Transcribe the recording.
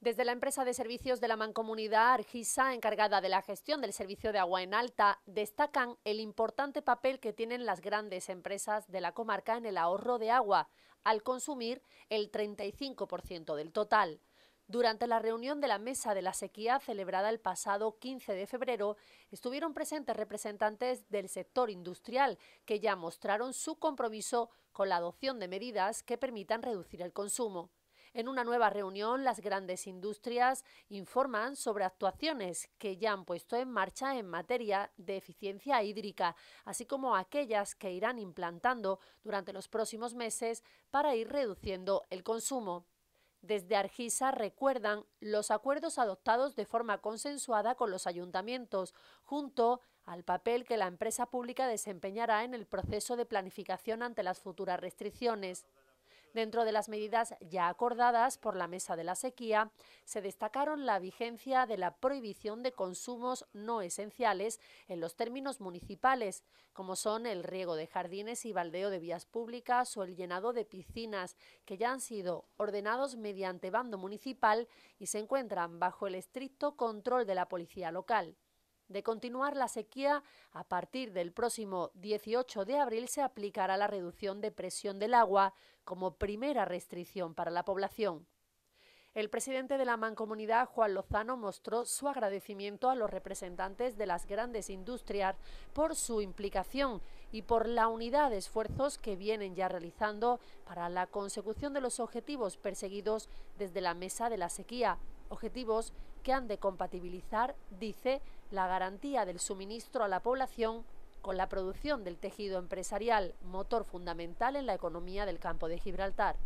Desde la empresa de servicios de la mancomunidad Argisa, encargada de la gestión del servicio de agua en alta, destacan el importante papel que tienen las grandes empresas de la comarca en el ahorro de agua, al consumir el 35% del total. Durante la reunión de la Mesa de la Sequía celebrada el pasado 15 de febrero, estuvieron presentes representantes del sector industrial que ya mostraron su compromiso con la adopción de medidas que permitan reducir el consumo. En una nueva reunión, las grandes industrias informan sobre actuaciones que ya han puesto en marcha en materia de eficiencia hídrica, así como aquellas que irán implantando durante los próximos meses para ir reduciendo el consumo. Desde Argisa recuerdan los acuerdos adoptados de forma consensuada con los ayuntamientos, junto al papel que la empresa pública desempeñará en el proceso de planificación ante las futuras restricciones. Dentro de las medidas ya acordadas por la Mesa de la Sequía, se destacaron la vigencia de la prohibición de consumos no esenciales en los términos municipales, como son el riego de jardines y baldeo de vías públicas o el llenado de piscinas, que ya han sido ordenados mediante bando municipal y se encuentran bajo el estricto control de la policía local. De continuar la sequía, a partir del próximo 18 de abril se aplicará la reducción de presión del agua como primera restricción para la población. El presidente de la mancomunidad, Juan Lozano, mostró su agradecimiento a los representantes de las grandes industrias por su implicación y por la unidad de esfuerzos que vienen ya realizando para la consecución de los objetivos perseguidos desde la mesa de la sequía objetivos que han de compatibilizar, dice, la garantía del suministro a la población con la producción del tejido empresarial, motor fundamental en la economía del campo de Gibraltar.